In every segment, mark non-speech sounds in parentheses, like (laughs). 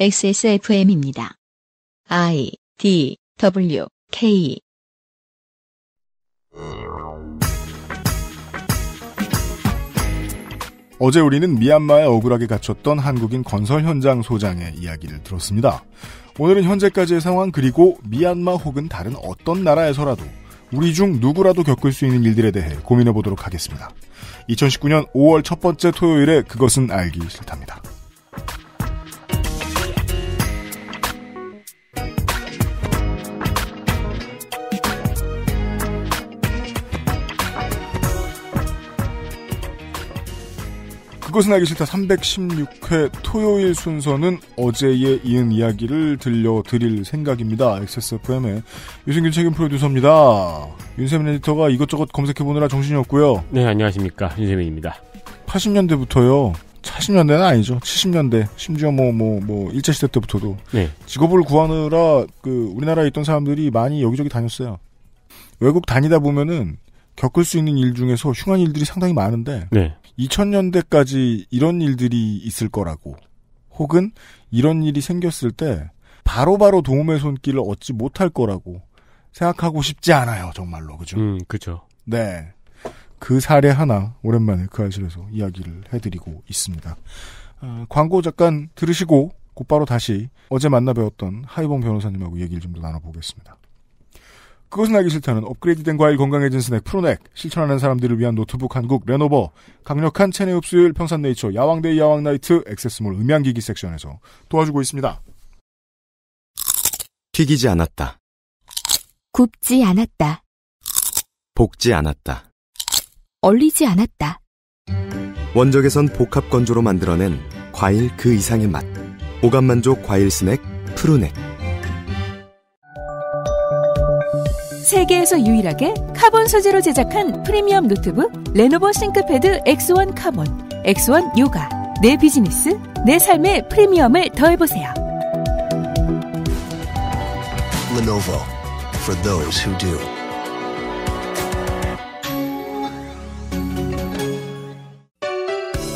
XSFM입니다. I D W K 어제 우리는 미얀마에 억울하게 갇혔던 한국인 건설 현장 소장의 이야기를 들었습니다. 오늘은 현재까지의 상황 그리고 미얀마 혹은 다른 어떤 나라에서라도 우리 중 누구라도 겪을 수 있는 일들에 대해 고민해 보도록 하겠습니다. 2019년 5월 첫 번째 토요일에 그것은 알기 싫답니다. 그것은 알기 싫다 316회 토요일 순서는 어제의 이은 이야기를 들려드릴 생각입니다. XSFM의 유승균 책임 프로듀서입니다. 윤세민 에디터가 이것저것 검색해보느라 정신이 없고요. 네, 안녕하십니까. 윤세민입니다. 80년대부터요. 4 0년대는 아니죠. 70년대. 심지어 뭐, 뭐, 뭐, 일제시대 때부터도. 네. 직업을 구하느라 그 우리나라에 있던 사람들이 많이 여기저기 다녔어요. 외국 다니다 보면은 겪을 수 있는 일 중에서 흉한 일들이 상당히 많은데. 네. 2000년대까지 이런 일들이 있을 거라고 혹은 이런 일이 생겼을 때 바로바로 도움의 손길을 얻지 못할 거라고 생각하고 싶지 않아요. 정말로. 그죠? 음, 그죠. 네. 그 사례 하나 오랜만에 그 알실에서 이야기를 해드리고 있습니다. 어, 광고 잠깐 들으시고 곧바로 다시 어제 만나 배웠던 하이봉 변호사님하고 얘기를 좀 더 나눠보겠습니다. 그것은 하기 싫다는 업그레이드된 과일 건강해진 스낵 프로넥 실천하는 사람들을 위한 노트북 한국 레노버 강력한 체내 흡수율 평산네이처 야왕데이 야왕나이트 액세스몰 음향기기 섹션에서 도와주고 있습니다. 튀기지 않았다. 굽지 않았다. 볶지 않았다. 얼리지 않았다. 원적에선 복합 건조로 만들어낸 과일 그 이상의 맛. 오감 만족 과일 스낵 프로넥. 세계에서 유일하게 카본 소재로 제작한 프리미엄 노트북 레노버 싱크패드 X1 카본, X1 요가. 내 비즈니스, 내 삶의 프리미엄을 더해보세요. Lenovo for those who do.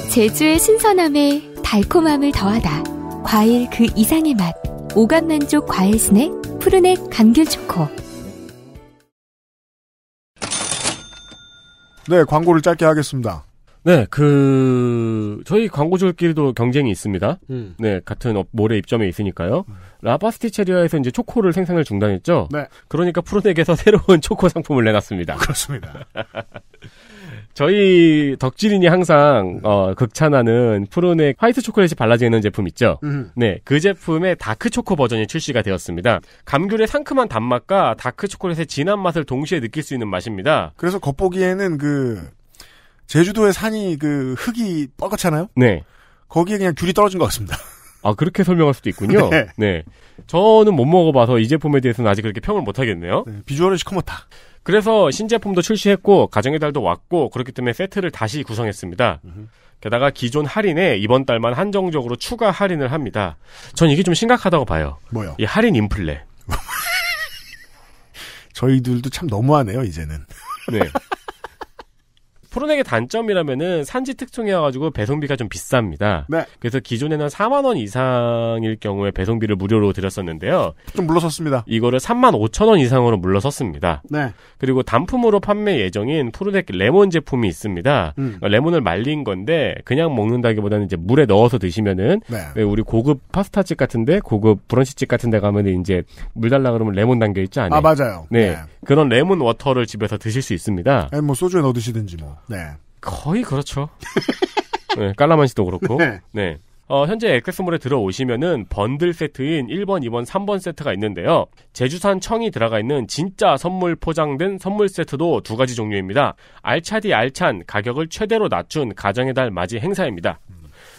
제주의 신선함에 달콤함을 더하다. 과일 그 이상의 맛. 오감 만족 과일 스낵 푸르넥 감귤 초코. 네, 광고를 짧게 하겠습니다. 네, 그 저희 광고주끼리도 들 경쟁이 있습니다. 음. 네, 같은 모래 입점에 있으니까요. 음. 라파스티체리아에서 이제 초코를 생산을 중단했죠. 네. 그러니까 프로넥에서 (laughs) 새로운 초코 상품을 내놨습니다. 그렇습니다. (laughs) 저희 덕질인이 항상 어, 극찬하는 푸른의 화이트 초콜릿이 발라져 있는 제품 있죠. 네, 그 제품의 다크 초코 버전이 출시가 되었습니다. 감귤의 상큼한 단맛과 다크 초콜릿의 진한 맛을 동시에 느낄 수 있는 맛입니다. 그래서 겉보기에는 그 제주도의 산이 그 흙이 뻐겋잖아요. 네. 거기에 그냥 귤이 떨어진 것 같습니다. 아 그렇게 설명할 수도 있군요. (laughs) 네. 네. 저는 못 먹어봐서 이 제품에 대해서는 아직 그렇게 평을 못하겠네요. 네, 비주얼은 시커멓다. 그래서 신제품도 출시했고 가정의 달도 왔고 그렇기 때문에 세트를 다시 구성했습니다. 게다가 기존 할인에 이번 달만 한정적으로 추가 할인을 합니다. 전 이게 좀 심각하다고 봐요. 뭐요? 이 할인 인플레. (laughs) 저희들도 참 너무하네요 이제는. 네. (laughs) 푸로넥의 단점이라면은 산지 특성이어가지고 배송비가 좀 비쌉니다. 네. 그래서 기존에는 4만 원 이상일 경우에 배송비를 무료로 드렸었는데요. 좀 물러섰습니다. 이거를 3만 5천 원 이상으로 물러섰습니다. 네. 그리고 단품으로 판매 예정인 푸로넥 레몬 제품이 있습니다. 음. 그러니까 레몬을 말린 건데 그냥 먹는다기보다는 이제 물에 넣어서 드시면은 네. 네 우리 고급 파스타집 같은데 고급 브런치집 같은데 가면은 이제 물 달라 그러면 레몬 담겨 있지 않아요? 아 맞아요. 네. 네. 그런 레몬 워터를 집에서 드실 수 있습니다. 아니 뭐 소주에 넣어 드시든지 뭐. 네. 거의 그렇죠. (laughs) 네, 깔라만시도 그렇고. 네. 네. 어, 현재 액세스몰에 들어오시면은 번들 세트인 1번, 2번, 3번 세트가 있는데요. 제주산 청이 들어가 있는 진짜 선물 포장된 선물 세트도 두 가지 종류입니다. 알차디 알찬 가격을 최대로 낮춘 가정의 달 맞이 행사입니다.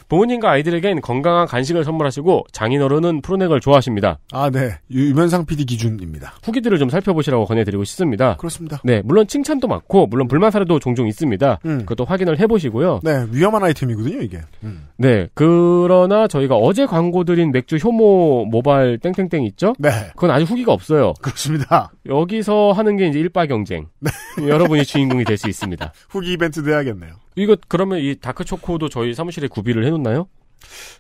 부모님과 아이들에겐 건강한 간식을 선물하시고 장인어른은 프로넥을 좋아하십니다. 아, 네. 유면상 PD 기준입니다. 후기들을 좀 살펴보시라고 권해드리고 싶습니다. 그렇습니다. 네, 물론 칭찬도 많고 물론 불만 사례도 종종 있습니다. 음. 그것도 확인을 해보시고요. 네, 위험한 아이템이거든요, 이게. 음. 네, 그러나 저희가 어제 광고드린 맥주 효모 모발 땡땡땡 있죠? 네. 그건 아직 후기가 없어요. 그렇습니다. 여기서 하는 게 이제 일파 경쟁. 네. 여러분이 주인공이 될 수 있습니다. (laughs) 후기 이벤트돼야겠네요 이거 그러면 이 다크 초코도 저희 사무실에 구비를 해놓나요?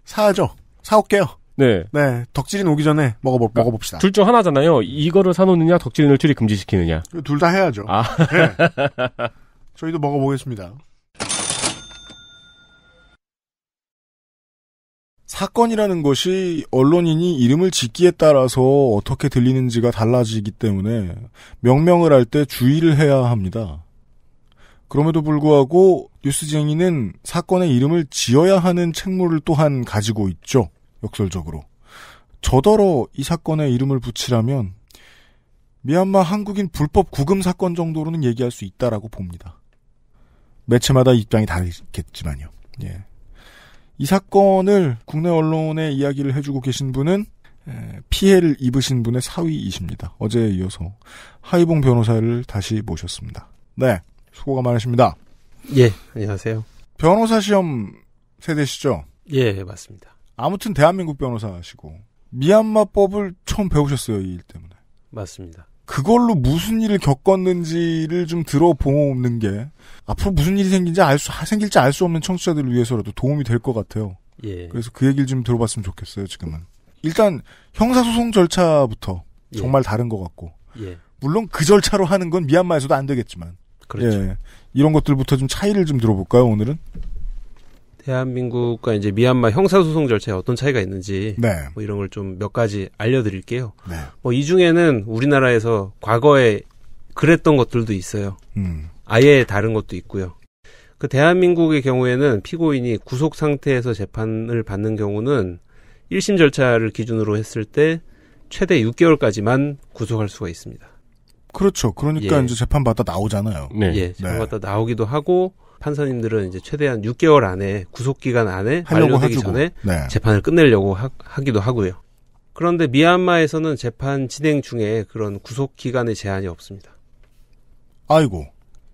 사죠. 사올게요. 네. 네. 덕질인 오기 전에 먹어보, 그 먹어봅시다. 둘 중 하나잖아요. 이거를 사놓느냐, 덕질인을 출입 금지시키느냐. 둘 다 해야죠. 아. 네. 저희도 먹어보겠습니다. 사건이라는 것이 언론인이 이름을 짓기에 따라서 어떻게 들리는지가 달라지기 때문에 명명을 할 때 주의를 해야 합니다. 그럼에도 불구하고 뉴스쟁이는 사건의 이름을 지어야 하는 책무를 또한 가지고 있죠. 역설적으로. 저더러 이 사건의 이름을 붙이라면 미얀마 한국인 불법 구금 사건 정도로는 얘기할 수 있다라고 봅니다. 매체마다 입장이 다르겠지만요. 예. 이 사건을 국내 언론에 이야기를 해주고 계신 분은 피해를 입으신 분의 사위이십니다. 어제에 이어서 하이봉 변호사를 다시 모셨습니다. 네. 수고가 많으십니다. 예, 안녕하세요. 변호사 시험 세대시죠? 예, 맞습니다. 아무튼 대한민국 변호사시고 미얀마법을 처음 배우셨어요, 이 일 때문에. 맞습니다. 그걸로 무슨 일을 겪었는지를 좀 들어보는 게 앞으로 무슨 일이 생긴지 알 수, 생길지 알 수 없는 청취자들을 위해서라도 도움이 될 것 같아요. 예. 그래서 그 얘기를 좀 들어봤으면 좋겠어요, 지금은. 일단 형사소송 절차부터 예. 정말 다른 것 같고. 예. 물론 그 절차로 하는 건 미얀마에서도 안 되겠지만. 그렇죠. 예, 이런 것들부터 좀 차이를 좀 들어볼까요 오늘은? 대한민국과 이제 미얀마 형사소송 절차에 어떤 차이가 있는지 네. 뭐 이런 걸 좀 몇 가지 알려드릴게요. 네. 뭐이 중에는 우리나라에서 과거에 그랬던 것들도 있어요. 음. 아예 다른 것도 있고요. 그 대한민국의 경우에는 피고인이 구속 상태에서 재판을 받는 경우는 1심 절차를 기준으로 했을 때 최대 6개월까지만 구속할 수가 있습니다. 그렇죠. 그러니까 예. 이제 재판 받아 나오잖아요. 네. 예, 네. 재판 받아 나오기도 하고 판사님들은 이제 최대한 6개월 안에 구속 기간 안에 하려고 완료되기 해주고. 전에 네. 재판을 끝내려고 하, 기도 하고요. 그런데 미얀마에서는 재판 진행 중에 그런 구속 기간의 제한이 없습니다. 아이고.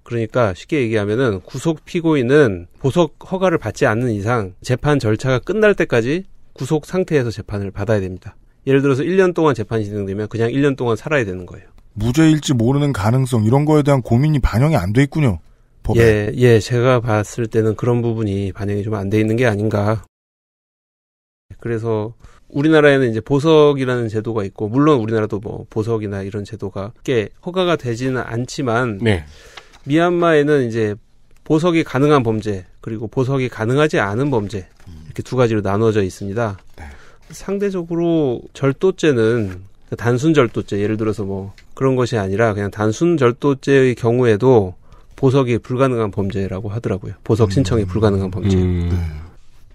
그러니까 쉽게 얘기하면은 구속 피고인은 보석 허가를 받지 않는 이상 재판 절차가 끝날 때까지 구속 상태에서 재판을 받아야 됩니다. 예를 들어서 1년 동안 재판이 진행되면 그냥 1년 동안 살아야 되는 거예요. 무죄일지 모르는 가능성 이런 거에 대한 고민이 반영이 안 돼 있군요. 법에. 예, 예, 제가 봤을 때는 그런 부분이 반영이 좀 안 돼 있는 게 아닌가. 그래서 우리나라에는 이제 보석이라는 제도가 있고 물론 우리나라도 뭐 보석이나 이런 제도가 꽤 허가가 되지는 않지만 네. 미얀마에는 이제 보석이 가능한 범죄 그리고 보석이 가능하지 않은 범죄 이렇게 두 가지로 나눠져 있습니다. 네. 상대적으로 절도죄는 그 단순 절도죄 예를 들어서 뭐 그런 것이 아니라 그냥 단순 절도죄의 경우에도 보석이 불가능한 범죄라고 하더라고요. 보석 신청이 음. 불가능한 범죄. 음. 네.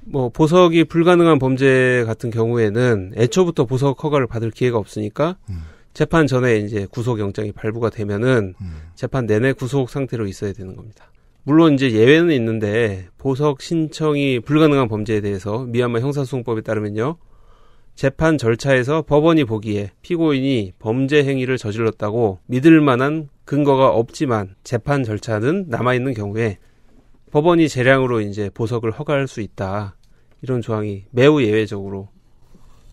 뭐 보석이 불가능한 범죄 같은 경우에는 애초부터 보석 허가를 받을 기회가 없으니까 음. 재판 전에 이제 구속영장이 발부가 되면은 음. 재판 내내 구속 상태로 있어야 되는 겁니다. 물론 이제 예외는 있는데 보석 신청이 불가능한 범죄에 대해서 미얀마 형사소송법에 따르면요 재판 절차에서 법원이 보기에 피고인이 범죄 행위를 저질렀다고 믿을 만한 근거가 없지만 재판 절차는 남아있는 경우에 법원이 재량으로 이제 보석을 허가할 수 있다. 이런 조항이 매우 예외적으로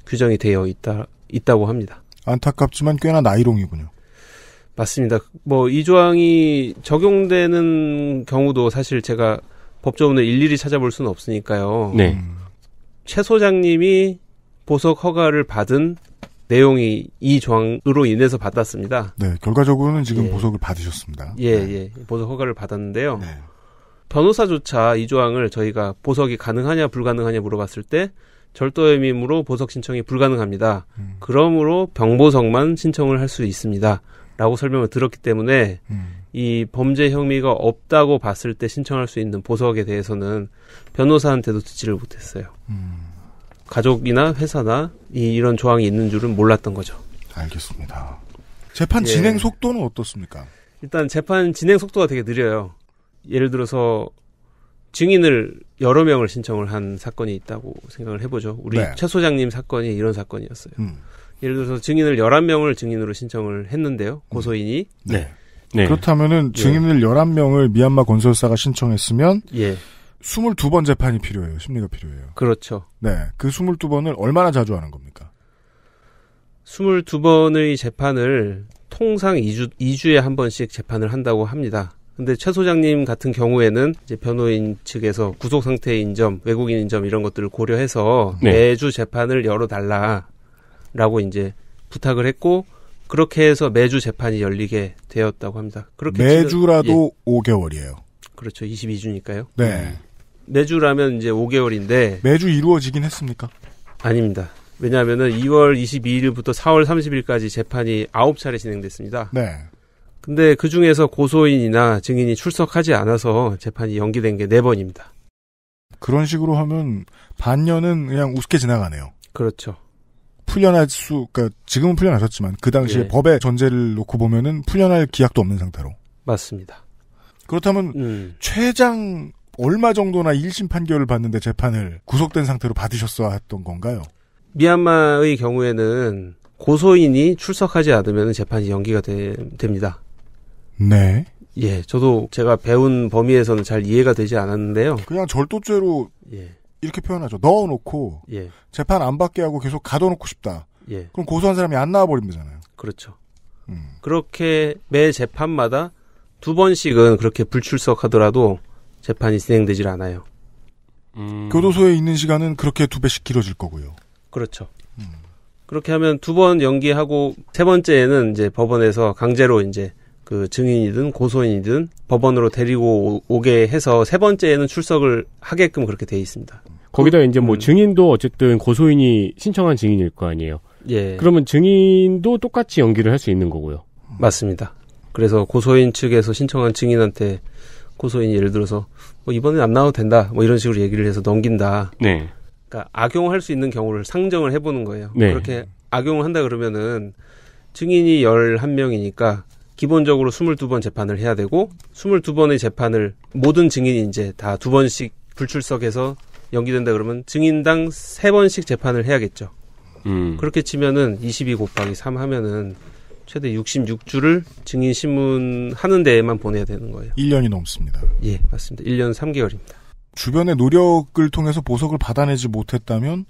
규정이 되어 있다, 있다고 합니다. 안타깝지만 꽤나 나이롱이군요. 맞습니다. 뭐, 이 조항이 적용되는 경우도 사실 제가 법조문을 일일이 찾아볼 수는 없으니까요. 네. 음. 최 소장님이 보석 허가를 받은 내용이 이 조항으로 인해서 받았습니다. 네, 결과적으로는 지금 예. 보석을 받으셨습니다. 예, 네. 예, 보석 허가를 받았는데요. 네. 변호사조차 이 조항을 저희가 보석이 가능하냐 불가능하냐 물어봤을 때 절도의 혐 미으로 보석 신청이 불가능합니다. 음. 그러므로 병보석만 신청을 할 수 있습니다. 라고 설명을 들었기 때문에 음. 이 범죄 혐의가 없다고 봤을 때 신청할 수 있는 보석에 대해서는 변호사한테도 듣지를 못했어요. 음. 가족이나 회사나 이, 런 조항이 있는 줄은 몰랐던 거죠. 알겠습니다. 재판 예. 진행 속도는 어떻습니까? 일단 재판 진행 속도가 되게 느려요. 예를 들어서 증인을 여러 명을 신청을 한 사건이 있다고 생각을 해보죠. 우리 네. 최 소장님 사건이 이런 사건이었어요. 음. 예를 들어서 증인을 열한 명을 증인으로 신청을 했는데요. 고소인이. 네. 네. 그렇다면 예. 증인을 열한 명을 미얀마 건설사가 신청했으면 예. 22번 재판이 필요해요. 심리가 필요해요. 그렇죠. 네. 그 22번을 얼마나 자주 하는 겁니까? 22번의 재판을 통상 2주, 2주에 한 번씩 재판을 한다고 합니다. 근데 최 소장님 같은 경우에는 이제 변호인 측에서 구속 상태인 점, 외국인인 점 이런 것들을 고려해서 네. 매주 재판을 열어달라라고 이제 부탁을 했고 그렇게 해서 매주 재판이 열리게 되었다고 합니다. 그렇게 매주라도 예. 5개월이에요. 그렇죠. 22주니까요. 네. 음. 매주라면 이제 5개월인데 매주 이루어지긴 했습니까? 아닙니다. 왜냐하면은 2월 22일부터 4월 30일까지 재판이 9차례 진행됐습니다. 네. 근데 그 중에서 고소인이나 증인이 출석하지 않아서 재판이 연기된 게 4번입니다. 그런 식으로 하면 반년은 그냥 우습게 지나가네요. 그렇죠. 풀려날 수, 그러니까 지금은 풀려나셨지만 그 당시에 예. 법의 전제를 놓고 보면은 풀려날 기약도 없는 상태로. 맞습니다. 그렇다면 음. 최장 얼마 정도나 1심 판결을 받는데 재판을 구속된 상태로 받으셨어했던 건가요? 미얀마의 경우에는 고소인이 출석하지 않으면 재판이 연기가 되, 됩니다. 네. 예, 저도 제가 배운 범위에서는 잘 이해가 되지 않았는데요. 그냥 절도죄로 예. 이렇게 표현하죠. 넣어놓고 예. 재판 안 받게 하고 계속 가둬놓고 싶다. 예. 그럼 고소한 사람이 안 나와 버린다잖아요. 그렇죠. 음. 그렇게 매 재판마다 두 번씩은 그렇게 불출석하더라도 재판이 진행되질 않아요. 음... 교도소에 있는 시간은 그렇게 두 배씩 길어질 거고요. 그렇죠. 음. 그렇게 하면 두 번 연기하고 세 번째에는 이제 법원에서 강제로 이제 그 증인이든 고소인이든 법원으로 데리고 오게 해서 세 번째에는 출석을 하게끔 그렇게 돼 있습니다. 거기다 이제 뭐 음. 증인도 어쨌든 고소인이 신청한 증인일 거 아니에요. 예. 그러면 증인도 똑같이 연기를 할 수 있는 거고요. 맞습니다. 그래서 고소인 측에서 신청한 증인한테 고소인이 예를 들어서 뭐 이번엔 안 나와도 된다 뭐 이런 식으로 얘기를 해서 넘긴다. 네. 그러니까 악용할 수 있는 경우를 상정을 해보는 거예요. 네. 그렇게 악용을 한다 그러면은 증인이 열한 명이니까 기본적으로 스물두 번 재판을 해야 되고 스물두 번의 재판을 모든 증인이 이제 다 두 번씩 불출석해서 연기된다 그러면 증인당 세번씩 재판을 해야겠죠. 음. 그렇게 치면은 22 곱하기 3 하면은 최대 66주를 증인 신문하는 데에만 보내야 되는 거예요. 1년이 넘습니다. 예, 맞습니다. 1년 3개월입니다. 주변의 노력을 통해서 보석을 받아내지 못했다면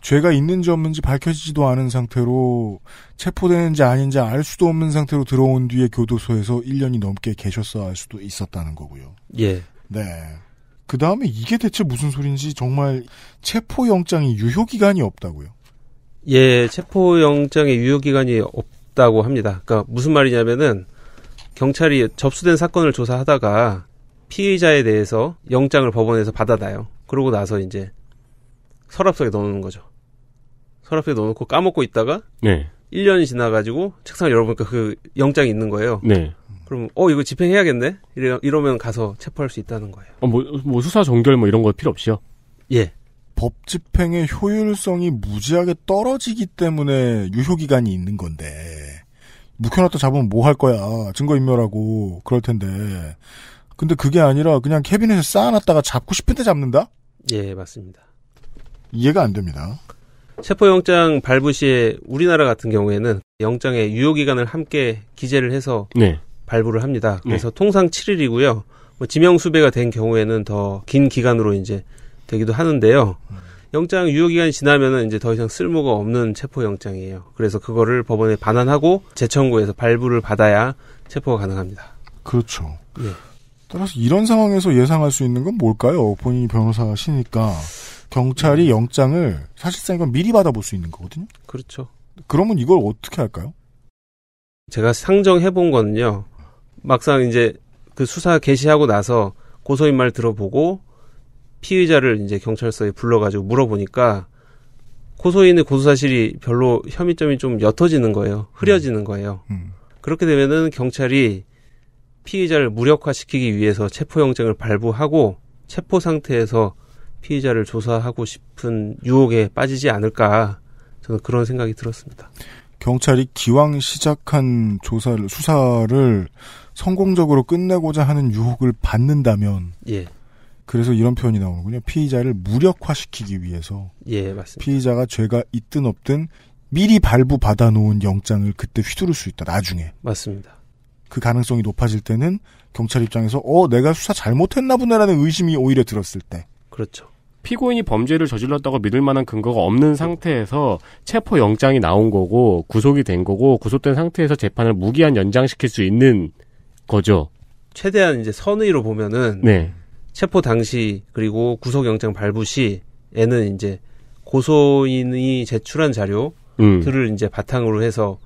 죄가 있는지 없는지 밝혀지지도 않은 상태로 체포되는지 아닌지 알 수도 없는 상태로 들어온 뒤에 교도소에서 1년이 넘게 계셨어야 할 수도 있었다는 거고요. 예. 네. 그 다음에 이게 대체 무슨 소린지 정말 체포영장이 유효기간이 없다고요? 예, 체포영장의 유효기간이 없 있다고 합니다. 그러니까 무슨 말이냐면은 경찰이 접수된 사건을 조사하다가 피해자에 대해서 영장을 법원에서 받아놔요. 그러고 나서 이제 서랍 속에 넣어놓는 거죠. 서랍 속에 넣어놓고 까먹고 있다가 네. 1년이 지나가지고 책상을 열어보니까 그 영장이 있는 거예요. 네. 그럼 어 이거 집행해야겠네. 이러, 이러면 가서 체포할 수 있다는 거예요. 어, 뭐, 뭐 수사 종결 뭐 이런 거 필요 없이요. 예. 법 집행의 효율성이 무지하게 떨어지기 때문에 유효 기간이 있는 건데 묵혀놨다 잡으면 뭐 할 거야. 증거인멸하고. 그럴 텐데. 근데 그게 아니라 그냥 캐비닛에 쌓아놨다가 잡고 싶은 데 잡는다? 예, 맞습니다. 이해가 안 됩니다. 체포영장 발부 시에 우리나라 같은 경우에는 영장의 유효기간을 함께 기재를 해서 네. 발부를 합니다. 네. 그래서 네. 통상 7일이고요. 뭐 지명수배가 된 경우에는 더 긴 기간으로 이제 되기도 하는데요. 영장 유효 기간이 지나면은 이제 더 이상 쓸모가 없는 체포 영장이에요. 그래서 그거를 법원에 반환하고 재청구해서 발부를 받아야 체포가 가능합니다. 그렇죠. 예. 따라서 이런 상황에서 예상할 수 있는 건 뭘까요? 본인이 변호사시니까 경찰이 음. 영장을 사실상 이건 미리 받아볼 수 있는 거거든요. 그렇죠. 그러면 이걸 어떻게 할까요? 제가 상정해 본 거는요. 막상 이제 그 수사 개시하고 나서 고소인 말 들어보고 피의자를 이제 경찰서에 불러가지고 물어보니까 고소인의 고소 사실이 별로 혐의점이 좀 옅어지는 거예요. 흐려지는 음. 거예요. 음. 그렇게 되면은 경찰이 피의자를 무력화시키기 위해서 체포영장을 발부하고 체포 상태에서 피의자를 조사하고 싶은 유혹에 빠지지 않을까 저는 그런 생각이 들었습니다. 경찰이 기왕 시작한 조사를 수사를 성공적으로 끝내고자 하는 유혹을 받는다면 예. 그래서 이런 표현이 나오는군요. 피의자를 무력화시키기 위해서. 예, 맞습니다. 피의자가 죄가 있든 없든 미리 발부 받아놓은 영장을 그때 휘두를 수 있다. 나중에. 맞습니다. 그 가능성이 높아질 때는 경찰 입장에서 어 내가 수사 잘못했나 보네라는 의심이 오히려 들었을 때. 그렇죠. 피고인이 범죄를 저질렀다고 믿을 만한 근거가 없는 상태에서 체포 영장이 나온 거고 구속이 된 거고 구속된 상태에서 재판을 무기한 연장시킬 수 있는 거죠. 최대한 이제 선의로 보면은 네. 체포 당시 그리고 구속영장 발부 시에는 이제 고소인이 제출한 자료들을 음. 이제 바탕으로 해서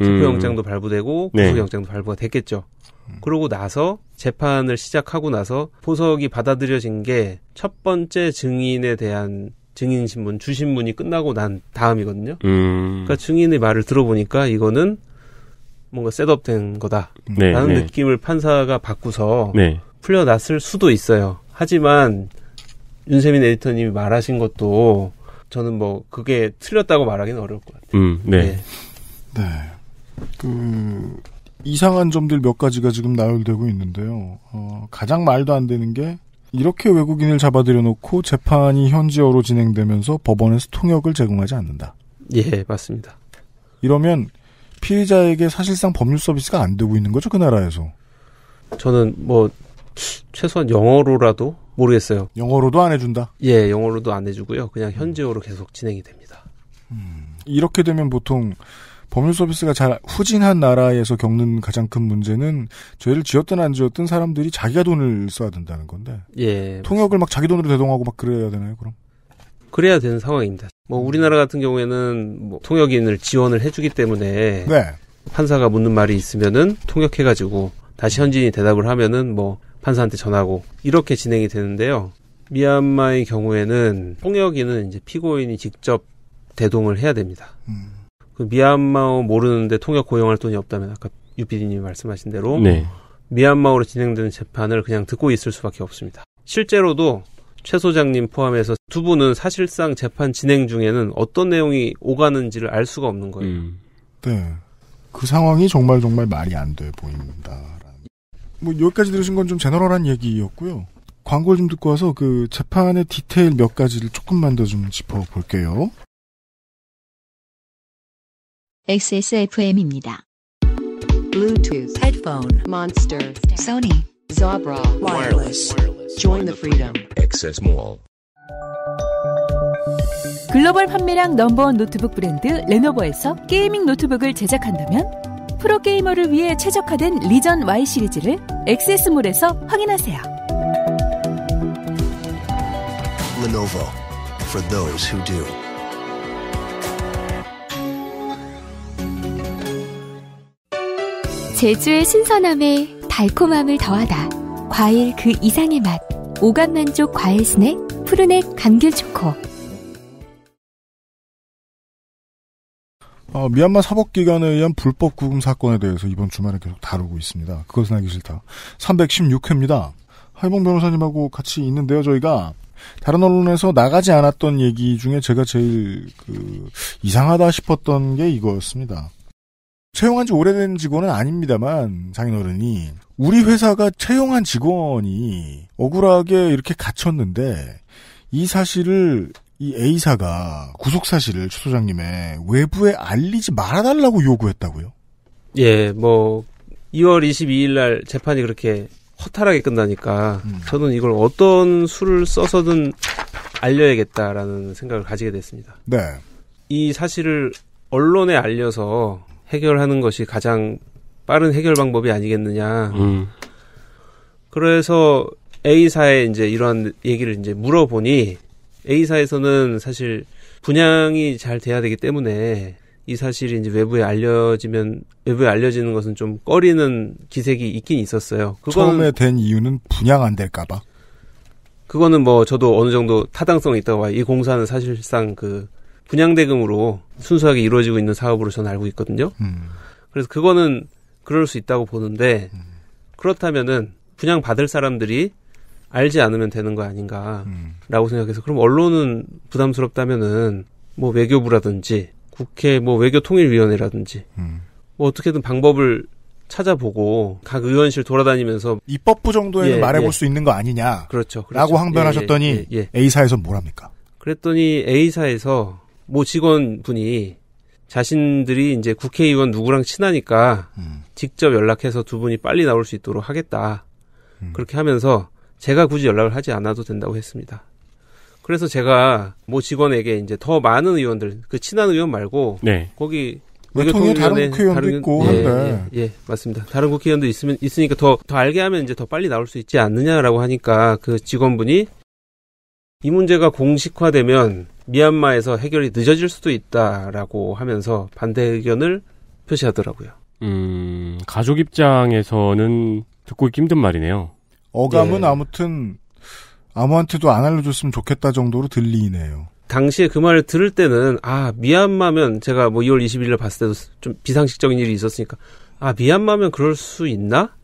음. 체포영장도 발부되고 네. 구속영장도 네. 발부가 됐겠죠. 음. 그러고 나서 재판을 시작하고 나서 보석이 받아들여진 게 첫 번째 증인에 대한 증인 신문 주신문이 끝나고 난 다음이거든요. 음. 그러니까 증인의 말을 들어보니까 이거는 뭔가 셋업된 거다라는 네, 네. 느낌을 판사가 받고서 네. 풀려났을 수도 있어요. 하지만 윤세민 에디터님이 말하신 것도 저는 뭐 그게 틀렸다고 말하기는 어려울 것 같아요. 음, 네. 네. 네. 그 이상한 점들 몇 가지가 지금 나열되고 있는데요. 어, 가장 말도 안 되는 게 이렇게 외국인을 잡아들여 놓고 재판이 현지어로 진행되면서 법원에서 통역을 제공하지 않는다. 예, 맞습니다. 이러면 피해자에게 사실상 법률 서비스가 안 되고 있는 거죠, 그 나라에서. 저는 뭐 최소한 영어로라도 모르겠어요. 영어로도 안 해준다? 예, 영어로도 안 해주고요. 그냥 현지어로 계속 진행이 됩니다. 음, 이렇게 되면 보통 법률 서비스가 잘 후진한 나라에서 겪는 가장 큰 문제는 죄를 지었든 안 지었든 사람들이 자기가 돈을 써야 된다는 건데. 예. 통역을 막 자기 돈으로 대동하고 막 그래야 되나요, 그럼? 그래야 되는 상황입니다. 뭐 우리나라 같은 경우에는 뭐 통역인을 지원을 해주기 때문에 네. 판사가 묻는 말이 있으면은 통역해가지고 다시 현지인이 대답을 하면은 뭐 판사한테 전하고 이렇게 진행이 되는데요. 미얀마의 경우에는 통역인은 이제 피고인이 직접 대동을 해야 됩니다. 음. 그 미얀마어 모르는데 통역 고용할 돈이 없다면 아까 유피디님이 말씀하신 대로 네. 미얀마어로 진행되는 재판을 그냥 듣고 있을 수밖에 없습니다. 실제로도 최 소장님 포함해서 두 분은 사실상 재판 진행 중에는 어떤 내용이 오가는지를 알 수가 없는 거예요. 음. 네. 그 상황이 정말 정말 말이 안 돼 보입니다. 뭐 여기까지 들으신 건 좀 제너럴한 얘기였고요. 광고를 좀 듣고 와서 그 재판의 디테일 몇 가지를 조금만 더좀 짚어볼게요. XSFM입니다. Bluetooth, headphone, monster, Sony, Zabra, wireless. Join the freedom. XS Mall. 글로벌 판매량 넘버원 노트북 브랜드 레노버에서 게이밍 노트북을 제작한다면 프로게이머를 위해 최적화된 리전 Y 시리즈를 액세스몰에서 확인하세요. Lenovo for those who do. 제주의 신선함에 달콤함을 더하다. 과일 그 이상의 맛. 오감 만족 과일 스낵 푸르넥 감귤 초코. 어, 미얀마 사법기관에 의한 불법 구금 사건에 대해서 이번 주말에 계속 다루고 있습니다. 그것은 하기 싫다. 316회입니다. 하이봉 변호사님하고 같이 있는데요, 저희가. 다른 언론에서 나가지 않았던 얘기 중에 제가 제일 그 이상하다 싶었던 게 이거였습니다. 채용한 지 오래된 직원은 아닙니다만 장인어른이 우리 회사가 채용한 직원이 억울하게 이렇게 갇혔는데 이 사실을 이 A사가 구속 사실을 추 소장님의 외부에 알리지 말아달라고 요구했다고요? 예, 뭐 2월 22일 날 재판이 그렇게 허탈하게 끝나니까 음. 저는 이걸 어떤 수를 써서든 알려야겠다라는 생각을 가지게 됐습니다. 네. 이 사실을 언론에 알려서 해결하는 것이 가장 빠른 해결 방법이 아니겠느냐. 음. 그래서 A사에 이제 이러 얘기를 이제 물어보니 A사에서는 사실 분양이 잘 돼야 되기 때문에 이 사실이 이제 외부에 알려지면 외부에 알려지는 것은 좀 꺼리는 기색이 있긴 있었어요. 처음에 된 이유는 분양 안 될까봐. 그거는 뭐 저도 어느 정도 타당성이 있다고 봐요. 이 공사는 사실상 그 분양대금으로 순수하게 이루어지고 있는 사업으로 저는 알고 있거든요. 음. 그래서 그거는 그럴 수 있다고 보는데 음. 그렇다면은 분양 받을 사람들이 알지 않으면 되는 거 아닌가라고 음. 생각해서 그럼 언론은 부담스럽다면은 뭐 외교부라든지 국회 뭐 외교통일위원회라든지 음. 뭐 어떻게든 방법을 찾아보고 각 의원실 돌아다니면서 입법부 정도에는 예, 말해볼 예. 수 있는 거 아니냐. 그렇죠. 그렇죠. 라고 항변하셨더니 예, 예, 예, 예. A사에서 뭐랍니까? 그랬더니 A사에서 뭐 직원분이 자신들이 이제 국회의원 누구랑 친하니까 음. 직접 연락해서 두 분이 빨리 나올 수 있도록 하겠다. 음. 그렇게 하면서 제가 굳이 연락을 하지 않아도 된다고 했습니다. 그래서 제가 모 직원에게 이제 더 많은 의원들 그 친한 의원 말고 네. 거기 외통위 뭐 다른 국회의원도 다른, 있고 예, 한데 예, 예, 맞습니다. 다른 국회의원도 있으면 있으니까 더 더 알게 하면 이제 더 빨리 나올 수 있지 않느냐라고 하니까 그 직원분이 이 문제가 공식화되면 미얀마에서 해결이 늦어질 수도 있다라고 하면서 반대 의견을 표시하더라고요. 음 가족 입장에서는 듣고 있기 힘든 말이네요. 어감은 예. 아무튼 아무한테도 안 알려줬으면 좋겠다 정도로 들리네요. 당시에 그 말을 들을 때는 아 미얀마면 제가 뭐 2월 2 1일 봤을 때도 좀 비상식적인 일이 있었으니까 아 미얀마면 그럴 수 있나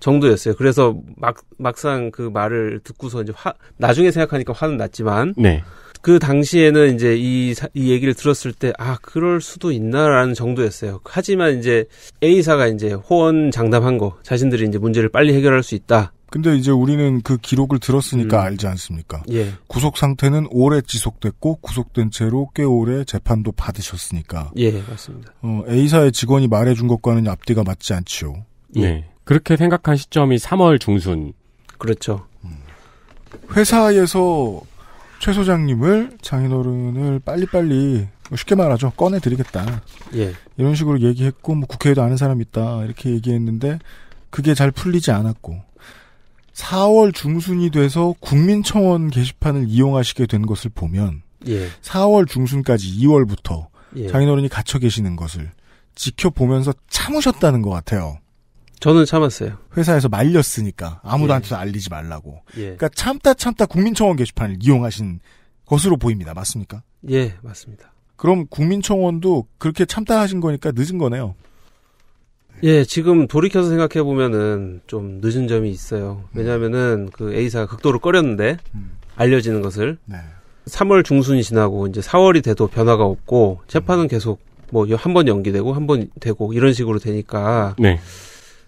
정도였어요. 그래서 막 막상 그 말을 듣고서 이제 화 나중에 생각하니까 화는 났지만 네. 그 당시에는 이제 이, 이 얘기를 들었을 때, 아, 그럴 수도 있나라는 정도였어요. 하지만 이제 A사가 이제 호언 장담한 거, 자신들이 이제 문제를 빨리 해결할 수 있다. 근데 이제 우리는 그 기록을 들었으니까 음. 알지 않습니까? 예. 구속 상태는 오래 지속됐고 구속된 채로 꽤 오래 재판도 받으셨으니까. 예, 맞습니다. 어, A사의 직원이 말해준 것과는 앞뒤가 맞지 않지요. 예. 네. 그렇게 생각한 시점이 3월 중순. 그렇죠. 음. 회사에서 최 소장님을 장인어른을 빨리빨리 쉽게 말하죠 꺼내드리겠다. 예. 이런 식으로 얘기했고 뭐 국회에도 아는 사람 있다 이렇게 얘기했는데 그게 잘 풀리지 않았고 4월 중순이 돼서 국민청원 게시판을 이용하시게 된 것을 보면 예. 4월 중순까지 2월부터 예. 장인어른이 갇혀 계시는 것을 지켜보면서 참으셨다는 것 같아요. 저는 참았어요. 회사에서 말렸으니까 아무도한테도 예. 알리지 말라고. 예. 그러니까 참다 참다 국민청원 게시판을 이용하신 것으로 보입니다. 맞습니까? 예, 맞습니다. 그럼 국민청원도 그렇게 참다 하신 거니까 늦은 거네요. 예, 지금 돌이켜서 생각해 보면은 좀 늦은 점이 있어요. 음. 왜냐하면은 그 A사가 극도로 꺼렸는데 음. 알려지는 것을 네. 3월 중순이 지나고 이제 4월이 돼도 변화가 없고 재판은 음. 계속 뭐 한 번 연기되고 한 번 되고 이런 식으로 되니까 네.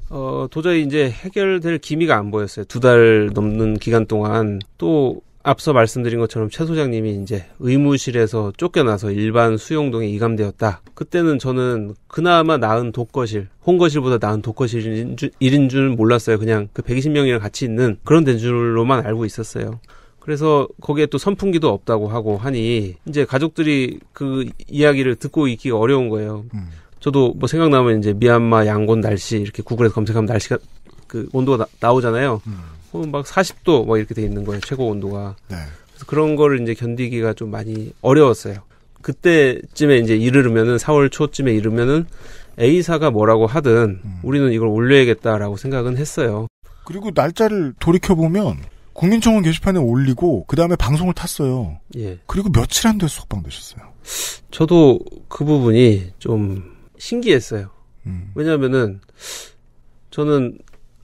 어 도저히 이제 해결될 기미가 안 보였어요. 두 달 넘는 기간 동안 또 앞서 말씀드린 것처럼 최 소장님이 이제 의무실에서 쫓겨나서 일반 수용동에 이감되었다. 그때는 저는 그나마 나은 독거실, 홍거실보다 나은 독거실인 줄, 일인 줄 몰랐어요. 그냥 그 120명이랑 같이 있는 그런 된 줄로만 알고 있었어요. 그래서 거기에 또 선풍기도 없다고 하고 하니 이제 가족들이 그 이야기를 듣고 있기가 어려운 거예요. 음. 저도 뭐 생각나면 이제 미얀마 양곤 날씨 이렇게 구글에서 검색하면 날씨가 그 온도가 나, 오잖아요 음. 뭐 막 40도 뭐 이렇게 돼 있는 거예요. 최고 온도가. 네. 그래서 그런 거를 이제 견디기가 좀 많이 어려웠어요. 그때쯤에 이제 이르르면은 4월 초쯤에 이르면은 A사가 뭐라고 하든 음. 우리는 이걸 올려야겠다라고 생각은 했어요. 그리고 날짜를 돌이켜 보면 국민청원 게시판에 올리고 그 다음에 방송을 탔어요. 예. 그리고 며칠 안 돼서 석방되셨어요. 저도 그 부분이 좀 신기했어요. 음. 왜냐하면은 저는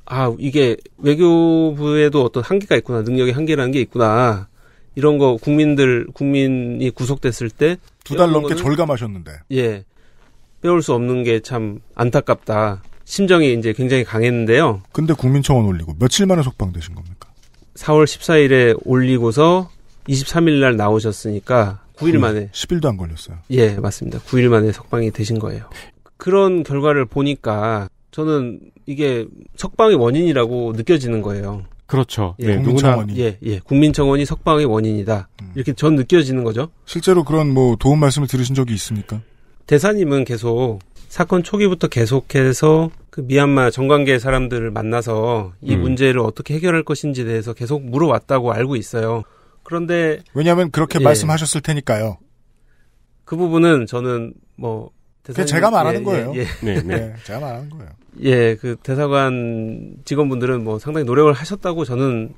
아, 이게 외교부에도 어떤 한계가 있구나, 능력의 한계라는 게 있구나. 이런 거 국민들, 국민이 구속됐을 때. 두 달 넘게 거는, 절감하셨는데. 예. 빼올 수 없는 게 참 안타깝다. 심정이 이제 굉장히 강했는데요. 근데 국민청원 올리고 며칠 만에 석방되신 겁니까? 4월 14일에 올리고서 23일 날 나오셨으니까 9일 만에. 10일도 안 걸렸어요. 예, 맞습니다. 9일 만에 석방이 되신 거예요. 그런 결과를 보니까 저는 이게 석방의 원인이라고 느껴지는 거예요. 그렇죠. 예, 국민청원이. 네, 누구나, 예, 예. 국민청원이 석방의 원인이다. 음. 이렇게 전 느껴지는 거죠. 실제로 그런 뭐 도움 말씀을 들으신 적이 있습니까? 대사님은 계속 사건 초기부터 계속해서 그 미얀마 정관계 사람들을 만나서 이 음. 문제를 어떻게 해결할 것인지 대해서 계속 물어왔다고 알고 있어요. 그런데 왜냐하면 그렇게 예, 말씀하셨을 테니까요. 그 부분은 저는 뭐 대사 제가 말하는 예, 예, 거예요. 예, 네, 네. 예, 제가 말하는 거예요. 예, 그 대사관 직원분들은 뭐 상당히 노력을 하셨다고 저는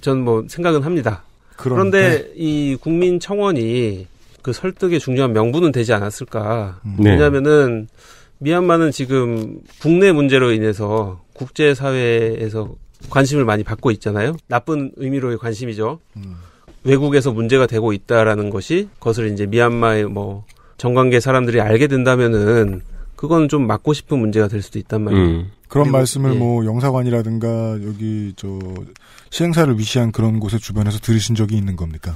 전 뭐 생각은 합니다. 그런데, 그런데 이 국민 청원이 그 설득의 중요한 명분은 되지 않았을까? 음. 네. 왜냐하면은 미얀마는 지금 국내 문제로 인해서 국제 사회에서 관심을 많이 받고 있잖아요. 나쁜 의미로의 관심이죠. 음. 외국에서 문제가 되고 있다라는 것이 그것을 이제 미얀마의 뭐 정관계 사람들이 알게 된다면은 그건 좀 막고 싶은 문제가 될 수도 있단 말이에요. 음. 그런 말씀을 예. 뭐 영사관이라든가 여기 저 시행사를 위시한 그런 곳의 주변에서 들으신 적이 있는 겁니까?